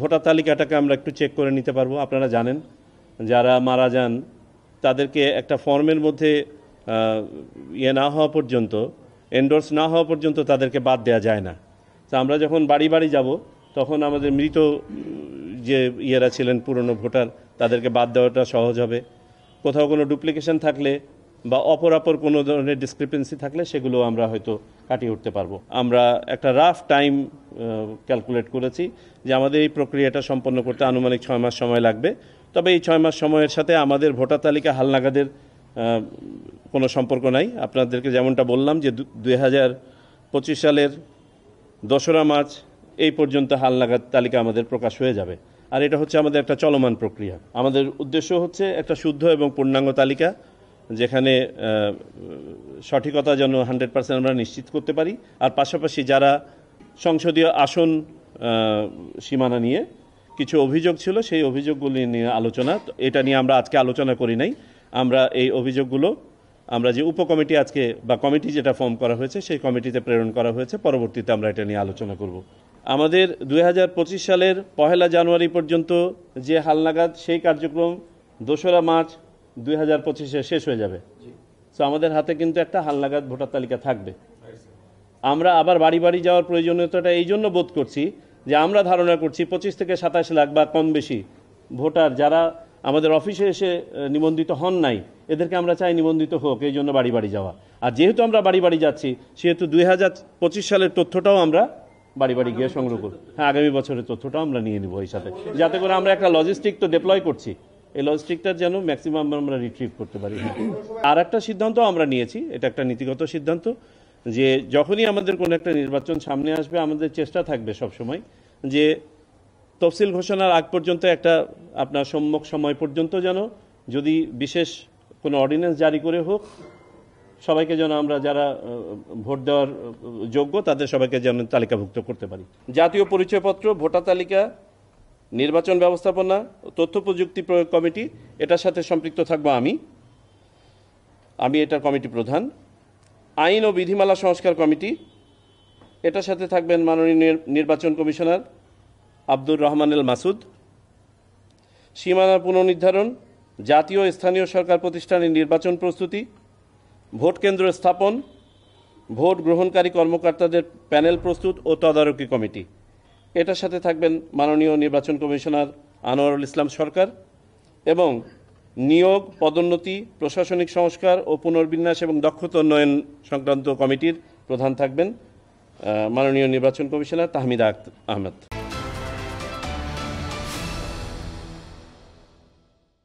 voter তালিকাটাকে আমরা একটু check করে নিতে পারবো আপনারা জানেন যারা মারা যান তাদেরকে একটা ফর্মের মধ্যে ইয়ে না হওয়া পর্যন্ত এন্ডোর্স না হওয়া পর্যন্ত তাদেরকে বাদ দেওয়া যায় না তো আমরা যখন বাড়ি বাড়ি যাব তখন আমাদের মৃত যে ইয়েরা ছিলেন পুরনো ভোটার তাদেরকে বাদ দেওয়াটা সহজ হবে কোথাও কোনো ডুপ্লিকেশন থাকলে বা অপরাপর কোনো ধরনের ডিসক্রিপেন্সি থাকলে সেগুলো আমরা হয়তো কাটিয়ে উঠতে পারবো আমরা একটা রাফ টাইম ক্যালকুলেট করেছি যে আমাদের এই প্রক্রিয়াটা সম্পন্ন করতে আনুমানিক ছয় মাস সময় লাগবে তবে এই ছয় মাস সময়ের সাথে আমাদের ভোটার তালিকা হালনাগাদের কোনো সম্পর্ক নাই আপনাদেরকে যেমনটা বললাম যে দুই হাজার পঁচিশ সালের দোসরা মার্চ এই পর্যন্ত হালনাগাদ তালিকা আমাদের প্রকাশ হয়ে যাবে আর এটা হচ্ছে আমাদের একটা চলমান প্রক্রিয়া আমাদের উদ্দেশ্য হচ্ছে একটা শুদ্ধ এবং পূর্ণাঙ্গ তালিকা যেখানে সঠিকতা যেন হান্ড্রেড পার্সেন্ট আমরা নিশ্চিত করতে পারি আর পাশাপাশি যারা সংসদীয় আসন সীমানা নিয়ে কিছু অভিযোগ ছিল সেই অভিযোগগুলি নিয়ে আলোচনা এটা নিয়ে আমরা আজকে আলোচনা করি নাই আমরা এই অভিযোগগুলো আমরা যে উপকমিটি আজকে বা কমিটি যেটা ফর্ম করা হয়েছে সেই কমিটিতে প্রেরণ করা হয়েছে পরবর্তীতে আমরা এটা নিয়ে আলোচনা করব আমাদের দুই সালের পহেলা জানুয়ারি পর্যন্ত যে হালনাগাদ সেই কার্যক্রম দোসরা মার্চ দুই হাজার পঁচিশে শেষ হয়ে যাবে তো আমাদের হাতে কিন্তু একটা হালনাগাদ ভোটার তালিকা থাকবে আমরা আবার বাড়ি বাড়ি যাওয়ার প্রয়োজনীয়তাটা এই জন্য বোধ করছি যে আমরা ধারণা করছি পঁচিশ থেকে সাতাশ লাখ বা কম বেশি ভোটার যারা আমাদের অফিসে এসে নিবন্ধিত হন নাই এদেরকে আমরা চাই নিবন্ধিত হোক এই জন্য বাড়ি বাড়ি যাওয়া আর যেহেতু আমরা বাড়ি বাড়ি যাচ্ছি সেহেতু দুই সালের তথ্যটাও আমরা বাড়ি বাড়ি গিয়ে সংগ্রহ করব হ্যাঁ আগামী বছরের তথ্যটাও আমরা নিয়ে নিব এই সাথে যাতে করে আমরা একটা লজিস্টিক তো ডিপ্লয় করছি এই লজিস্টিকটা যেন ম্যাক্সিমাম আমরা রিট্রিভ করতে পারি আর একটা সিদ্ধান্ত আমরা নিয়েছি এটা একটা নীতিগত সিদ্ধান্ত যে যখনই আমাদের কোনো একটা নির্বাচন সামনে আসবে আমাদের চেষ্টা থাকবে সবসময় যে তফসিল ঘোষণার আগ পর্যন্ত একটা আপনার সম্যক সময় পর্যন্ত যেন যদি বিশেষ কোনো অর্ডিন্যান্স জারি করে হোক সবাইকে যেন আমরা যারা ভোট দেওয়ার যোগ্য তাদের সবাইকে যেন তালিকাভুক্ত করতে পারি জাতীয় পরিচয়পত্র ভোটার তালিকা নির্বাচন ব্যবস্থাপনা তথ্য প্রযুক্তি প্রয়োগ কমিটি এটার সাথে সম্পৃক্ত থাকবো আমি আমি এটার কমিটি প্রধান আইন ও বিধিমালা সংস্কার কমিটি এটার সাথে থাকবেন মাননীয় নির্বাচন কমিশনার আব্দুর রহমান এল মাসুদ সীমানা পুনর্নির্ধারণ জাতীয় স্থানীয় সরকার প্রতিষ্ঠানের নির্বাচন প্রস্তুতি ভোট কেন্দ্র স্থাপন ভোট গ্রহণকারী কর্মকর্তাদের প্যানেল প্রস্তুত ও তদারকি কমিটি এটার সাথে থাকবেন মাননীয় নির্বাচন কমিশনার আনোয়ারুল ইসলাম সরকার এবং নিয়োগ পদোন্নতি প্রশাসনিক সংস্কার ও পুনর্বিন্যাস এবং দক্ষতা উন্নয়ন সংক্রান্ত কমিটির প্রধান থাকবেন মাননীয় নির্বাচন কমিশনার তাহমিদা আহমেদ